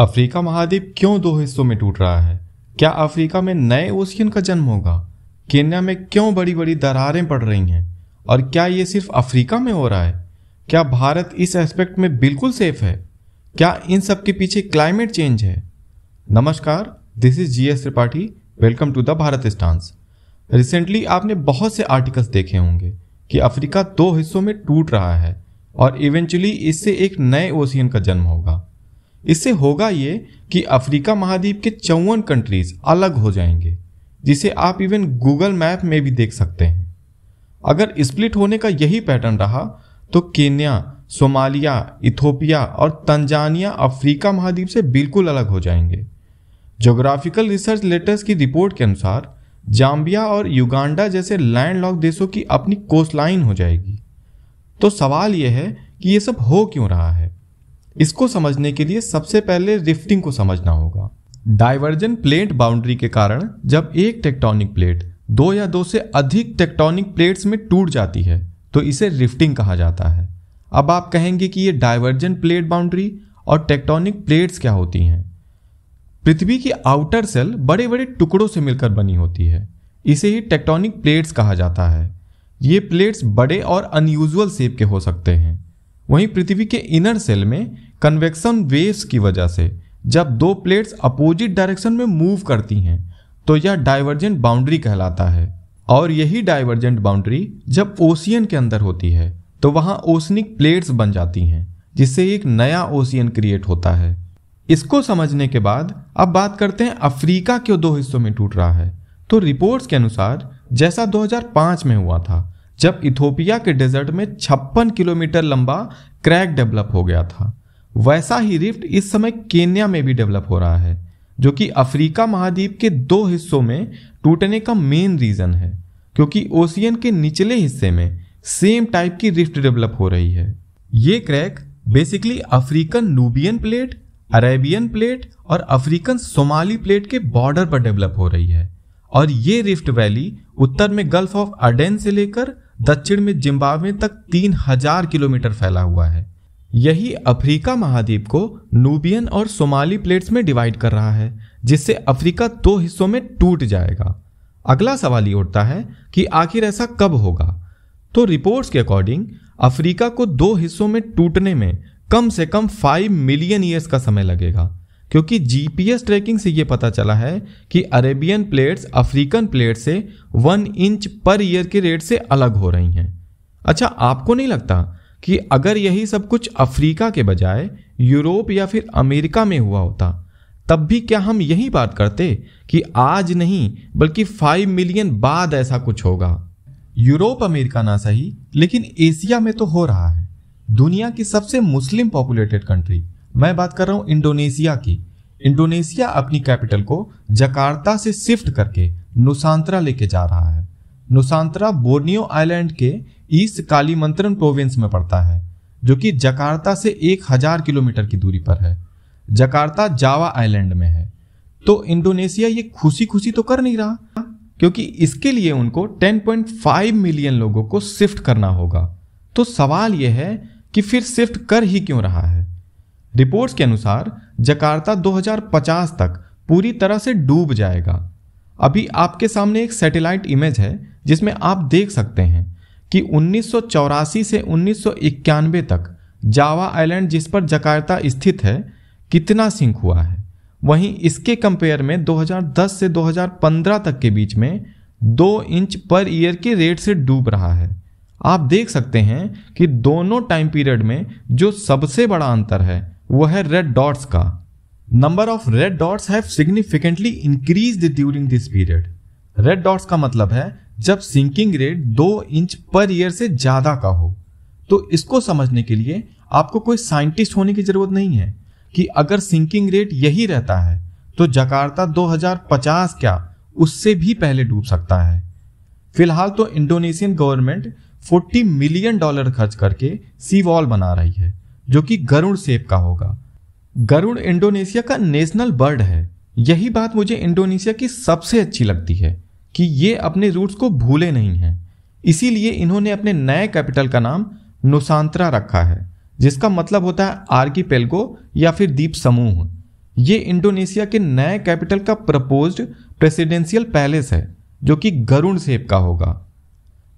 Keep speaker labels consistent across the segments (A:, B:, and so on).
A: Africa महाद्वीप क्यों दो हिस्सों में टूट रहा है क्या अफ्रीका में नए ओशियन का जन्म होगा केन्या में क्यों बड़ी बड़ी दरारें पड़ रही हैं और क्या ये सिर्फ अफ्रीका में हो रहा है क्या भारत इस एस्पेक्ट में बिल्कुल सेफ है क्या इन सब के पीछे क्लाइमेट चेंज है नमस्कार this is G S Tripathi welcome to the Bharat stance recently आपने बहुत से आर्टिकल्स देखे होंगे कि अफ्रीका दो हिस्सों में टूट रहा है और इवेंचुअली इससे एक नए ओशियन का जन्म होगा इससे होगा ये कि अफ्रीका महाद्वीप के चौवन कंट्रीज अलग हो जाएंगे जिसे आप इवन गूगल मैप में भी देख सकते हैं अगर स्प्लिट होने का यही पैटर्न रहा तो केन्या सोमालिया इथोपिया और तंजानिया अफ्रीका महाद्वीप से बिल्कुल अलग हो जाएंगे जोग्राफिकल रिसर्च लेटर्स की रिपोर्ट के अनुसार जाम्बिया और युगांडा जैसे लॉक देशों की अपनी कोस्ट लाइन हो जाएगी तो सवाल यह है कि ये सब हो क्यों रहा है इसको समझने के लिए सबसे पहले रिफ्टिंग को समझना होगा डाइवर्जन प्लेट बाउंड्री के कारण जब एक टेक्टोनिक प्लेट दो या दो से अधिक टेक्टोनिक प्लेट्स में टूट जाती है तो इसे रिफ्टिंग कहा जाता है अब आप कहेंगे कि ये डाइवर्जन प्लेट बाउंड्री और टेक्टोनिक प्लेट्स क्या होती हैं पृथ्वी की आउटर सेल बड़े बड़े टुकड़ों से मिलकर बनी होती है इसे ही टेक्टोनिक प्लेट्स कहा जाता है ये प्लेट्स बड़े और अनयूजल शेप के हो सकते हैं वहीं पृथ्वी के इनर सेल में कन्वेक्शन वेव्स की वजह से जब दो प्लेट्स अपोजिट डायरेक्शन में मूव करती हैं तो यह डाइवर्जेंट बाउंड्री कहलाता है और यही डाइवर्जेंट बाउंड्री जब ओशियन के अंदर होती है तो वहाँ ओसनिक प्लेट्स बन जाती हैं जिससे एक नया ओशियन क्रिएट होता है इसको समझने के बाद अब बात करते हैं अफ्रीका क्यों दो हिस्सों में टूट रहा है तो रिपोर्ट्स के अनुसार जैसा 2005 में हुआ था जब इथोपिया के डेजर्ट में छप्पन किलोमीटर लंबा क्रैक डेवलप हो गया था वैसा ही रिफ्ट इस समय केन्या में भी डेवलप हो रहा है जो कि अफ्रीका महाद्वीप के दो हिस्सों में टूटने का मेन रीज़न है क्योंकि ओशियन के निचले हिस्से में सेम टाइप की रिफ्ट डेवलप हो रही है ये crack basically African Nubian plate Arabian plate और अफ्रीकन सोमाली प्लेट के बॉर्डर पर डेवलप हो रही है और ये रिफ्ट वैली उत्तर में गल्फ ऑफ अडेन से लेकर दक्षिण में जिम्बाब्वे तक 3000 किलोमीटर फैला हुआ है यही अफ्रीका महाद्वीप को नूबियन और सोमाली प्लेट्स में डिवाइड कर रहा है जिससे अफ्रीका दो हिस्सों में टूट जाएगा अगला सवाल ये उठता है कि आखिर ऐसा कब होगा तो रिपोर्ट्स के अकॉर्डिंग अफ्रीका को दो हिस्सों में टूटने में कम से कम 5 मिलियन ईयर्स का समय लगेगा क्योंकि जीपीएस ट्रैकिंग से ये पता चला है कि अरेबियन प्लेट्स अफ्रीकन प्लेट से वन इंच पर ईयर के रेट से अलग हो रही हैं अच्छा आपको नहीं लगता कि अगर यही सब कुछ अफ्रीका के बजाय यूरोप या फिर अमेरिका में हुआ होता तब भी क्या हम यही बात करते कि आज नहीं बल्कि फाइव मिलियन बाद ऐसा कुछ होगा यूरोप अमेरिका ना सही लेकिन एशिया में तो हो रहा है दुनिया की सबसे मुस्लिम पॉपुलेटेड कंट्री मैं बात कर रहा हूँ इंडोनेशिया की इंडोनेशिया अपनी कैपिटल को जकार्ता से शिफ्ट करके नुसांतरा लेके जा रहा है नुसांतरा बोर्नियो आइलैंड के ईस्ट कालीमंत्रन प्रोविंस में पड़ता है जो कि जकार्ता से एक हजार किलोमीटर की दूरी पर है जकार्ता जावा आइलैंड में है तो इंडोनेशिया ये खुशी खुशी तो कर नहीं रहा क्योंकि इसके लिए उनको 10.5 मिलियन लोगों को शिफ्ट करना होगा तो सवाल यह है कि फिर शिफ्ट कर ही क्यों रहा है रिपोर्ट्स के अनुसार जकार्ता 2050 तक पूरी तरह से डूब जाएगा अभी आपके सामने एक सैटेलाइट इमेज है जिसमें आप देख सकते हैं कि उन्नीस से उन्नीस तक जावा आइलैंड जिस पर जकार्ता स्थित है कितना सिंक हुआ है वहीं इसके कंपेयर में 2010 से 2015 तक के बीच में दो इंच पर ईयर की रेट से डूब रहा है आप देख सकते हैं कि दोनों टाइम पीरियड में जो सबसे बड़ा अंतर है वो है रेड डॉट्स का number of red dots have significantly increase during this period red dots का मतलब है जब सिंकिंग रेट दो इंच पर ईयर से ज्यादा का हो तो इसको समझने के लिए आपको कोई साइंटिस्ट होने की जरूरत नहीं है कि अगर सिंकिंग रेट यही रहता है तो जकार्ता 2050 क्या उससे भी पहले डूब सकता है फिलहाल तो इंडोनेशियन गवर्नमेंट 40 मिलियन डॉलर खर्च करके सी वॉल बना रही है जो कि गरुड़ सेप का होगा गरुड़ इंडोनेशिया का नेशनल बर्ड है यही बात मुझे इंडोनेशिया की सबसे अच्छी लगती है कि ये अपने रूट्स को भूले नहीं हैं इसीलिए इन्होंने अपने नए कैपिटल का नाम नुसांतरा रखा है जिसका मतलब होता है आर्की पेल्गो या फिर द्वीप समूह ये इंडोनेशिया के नए कैपिटल का प्रपोज्ड प्रेसिडेंशियल पैलेस है जो कि गरुण सेब का होगा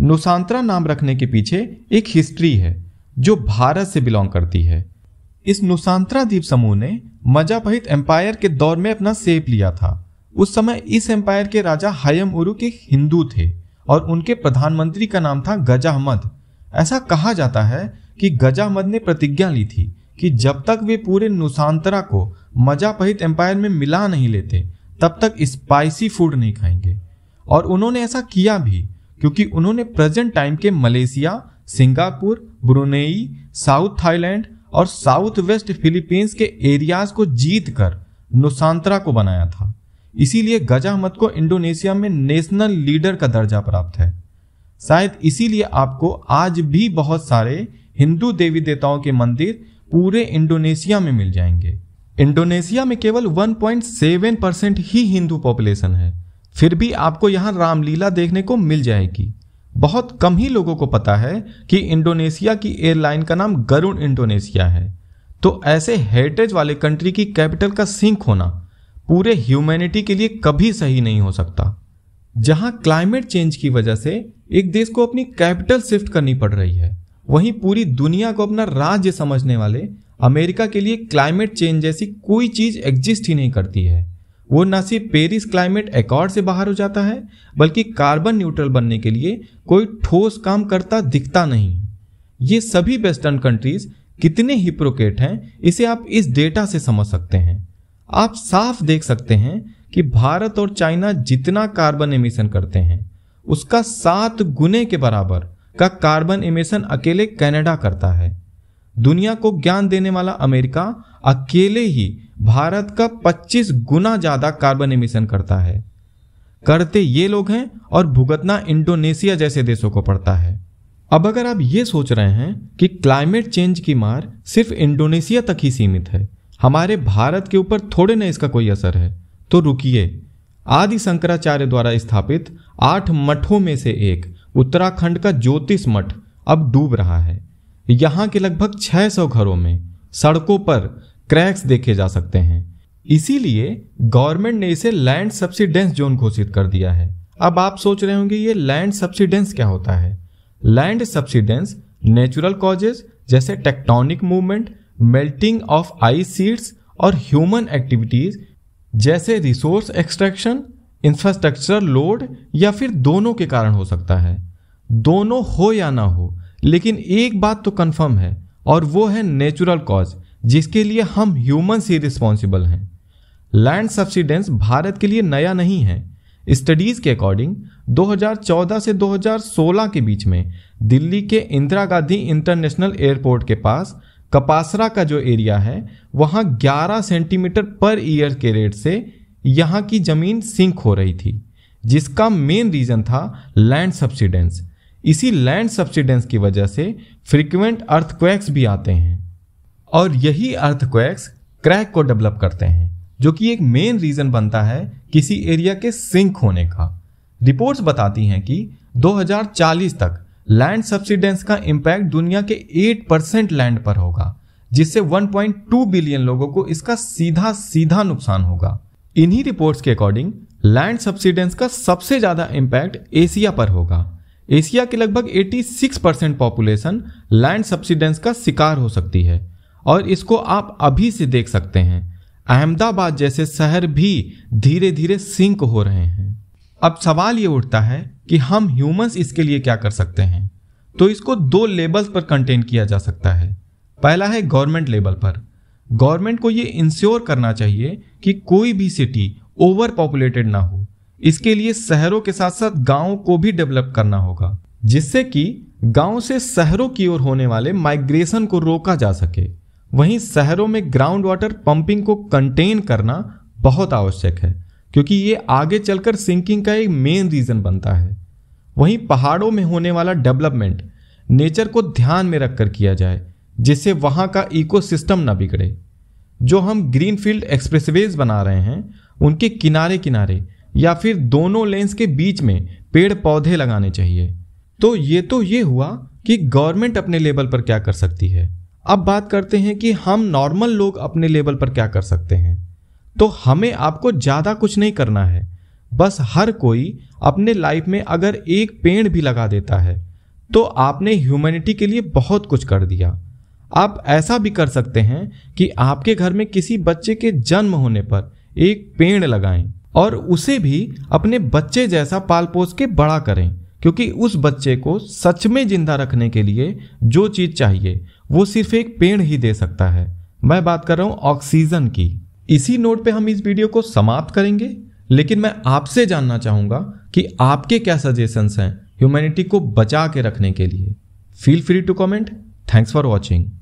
A: नुसांतरा नाम रखने के पीछे एक हिस्ट्री है जो भारत से बिलोंग करती है इस नुसांतरा द्वीप समूह ने मजापहित एम्पायर के दौर में अपना सेप लिया था उस समय इस एम्पायर के राजा हयम उरु के हिंदू थे और उनके प्रधानमंत्री का नाम था गजाहमद ऐसा कहा जाता है कि गजाहमद ने प्रतिज्ञा ली थी कि जब तक वे पूरे नुसांतरा को मजापहित एम्पायर में मिला नहीं लेते तब तक स्पाइसी फूड नहीं खाएंगे और उन्होंने ऐसा किया भी क्योंकि उन्होंने प्रेजेंट टाइम के Malaysia Singapore Brunei south Thailand और साउथ वेस्ट फिलीपींस के एरियाज को जीत कर नुसांतरा को बनाया था इसीलिए गजा मत को इंडोनेशिया में नेशनल लीडर का दर्जा प्राप्त है शायद इसीलिए आपको आज भी बहुत सारे हिंदू देवी देवताओं के मंदिर पूरे इंडोनेशिया में मिल जाएंगे इंडोनेशिया में केवल 1.7 परसेंट ही हिंदू पॉपुलेशन है फिर भी आपको यहाँ रामलीला देखने को मिल जाएगी बहुत कम ही लोगों को पता है कि इंडोनेशिया की एयरलाइन का नाम गरुण इंडोनेशिया है तो ऐसे हेरिटेज वाले कंट्री की कैपिटल का सिंक होना पूरे ह्यूमैनिटी के लिए कभी सही नहीं हो सकता जहां क्लाइमेट चेंज की वजह से एक देश को अपनी कैपिटल शिफ्ट करनी पड़ रही है वहीं पूरी दुनिया को अपना राज्य समझने वाले अमेरिका के लिए क्लाइमेट चेंज जैसी कोई चीज एग्जिस्ट ही नहीं करती है वो न सिर्फ पेरिस क्लाइमेट अकॉर्ड से बाहर हो जाता है बल्कि कार्बन न्यूट्रल बनने के लिए कोई ठोस काम करता दिखता नहीं ये सभी वेस्टर्न कंट्रीज कितने हिप्रोकेट हैं इसे आप इस डेटा से समझ सकते हैं आप साफ देख सकते हैं कि भारत और चाइना जितना कार्बन एमिशन करते हैं उसका सात गुने के बराबर का कार्बन एमिशन अकेले कनाडा करता है दुनिया को ज्ञान देने वाला अमेरिका अकेले ही भारत का 25 गुना ज्यादा कार्बन एमिशन करता है करते ये लोग हैं और भुगतना इंडोनेशिया जैसे देशों को पड़ता है अब अगर आप ये सोच रहे हैं कि क्लाइमेट चेंज की मार सिर्फ इंडोनेशिया तक ही सीमित है हमारे भारत के ऊपर थोड़े न इसका कोई असर है तो रुकिए आदि शंकराचार्य द्वारा स्थापित आठ मठों में से एक उत्तराखंड का ज्योतिष मठ अब डूब रहा है यहाँ के लगभग 600 घरों में सड़कों पर क्रैक्स देखे जा सकते हैं इसीलिए गवर्नमेंट ने इसे लैंड सब्सिडेंस जोन घोषित कर दिया है अब आप सोच रहे होंगे ये लैंड सब्सिडेंस क्या होता है लैंड सब्सिडेंस नेचुरल कॉजेज जैसे tectonic movement melting of ice sheets और ह्यूमन एक्टिविटीज जैसे रिसोर्स एक्सट्रैक्शन इंफ्रास्ट्रक्चर लोड या फिर दोनों के कारण हो सकता है दोनों हो या ना हो लेकिन एक बात तो कन्फर्म है और वो है नेचुरल कॉज जिसके लिए हम ह्यूमंस ही रिस्पॉन्सिबल हैं लैंड सब्सिडेंस भारत के लिए नया नहीं है स्टडीज़ के अकॉर्डिंग 2014 से 2016 के बीच में दिल्ली के इंदिरा गांधी इंटरनेशनल एयरपोर्ट के पास कपासरा का जो एरिया है वहाँ 11 सेंटीमीटर पर ईयर के रेट से यहाँ की ज़मीन सिंक हो रही थी जिसका मेन रीज़न था लैंड सब्सिडेंस इसी लैंड सब्सिडेंस की वजह से फ्रीक्वेंट अर्थक्वेक्स भी आते हैं और यही अर्थक्वेक्स क्रैक को डेवलप करते हैं जो कि एक मेन रीजन बनता है किसी एरिया के सिंक होने का रिपोर्ट्स बताती हैं कि 2040 तक लैंड सब्सिडेंस का इम्पैक्ट दुनिया के 8 परसेंट लैंड पर होगा जिससे 1.2 बिलियन लोगों को इसका सीधा सीधा नुकसान होगा इन्हीं रिपोर्ट्स के अकॉर्डिंग लैंड सब्सिडेंस का सबसे ज्यादा इम्पैक्ट एशिया पर होगा एशिया के लगभग 86 परसेंट पॉपुलेशन लैंड सब्सिडेंस का शिकार हो सकती है और इसको आप अभी से देख सकते हैं अहमदाबाद जैसे शहर भी धीरे धीरे सिंक हो रहे हैं अब सवाल ये उठता है कि हम ह्यूमंस इसके लिए क्या कर सकते हैं तो इसको दो लेबल्स पर कंटेन किया जा सकता है पहला है गवर्नमेंट लेवल पर गवर्नमेंट को ये इंश्योर करना चाहिए कि कोई भी सिटी ओवर पॉपुलेटेड ना हो इसके लिए शहरों के साथ साथ गांवों को भी डेवलप करना होगा जिससे कि गांव से शहरों की ओर होने वाले माइग्रेशन को रोका जा सके वहीं शहरों में ग्राउंड वाटर पंपिंग को कंटेन करना बहुत आवश्यक है क्योंकि ये आगे चलकर सिंकिंग का एक मेन रीज़न बनता है वहीं पहाड़ों में होने वाला डेवलपमेंट नेचर को ध्यान में रखकर किया जाए जिससे वहाँ का इकोसिस्टम ना बिगड़े जो हम ग्रीन फील्ड एक्सप्रेसवेज बना रहे हैं उनके किनारे किनारे या फिर दोनों लेंस के बीच में पेड़ पौधे लगाने चाहिए तो ये तो ये हुआ कि गवर्नमेंट अपने लेवल पर क्या कर सकती है अब बात करते हैं कि हम नॉर्मल लोग अपने लेवल पर क्या कर सकते हैं तो हमें आपको ज़्यादा कुछ नहीं करना है बस हर कोई अपने लाइफ में अगर एक पेड़ भी लगा देता है तो आपने ह्यूमैनिटी के लिए बहुत कुछ कर दिया आप ऐसा भी कर सकते हैं कि आपके घर में किसी बच्चे के जन्म होने पर एक पेड़ लगाएं और उसे भी अपने बच्चे जैसा पाल पोस के बड़ा करें क्योंकि उस बच्चे को सच में जिंदा रखने के लिए जो चीज़ चाहिए वो सिर्फ एक पेड़ ही दे सकता है मैं बात कर रहा हूँ ऑक्सीजन की इसी नोट पे हम इस वीडियो को समाप्त करेंगे लेकिन मैं आपसे जानना चाहूँगा कि आपके क्या सजेशंस हैं ह्यूमैनिटी को बचा के रखने के लिए feel free to comment thanks for watching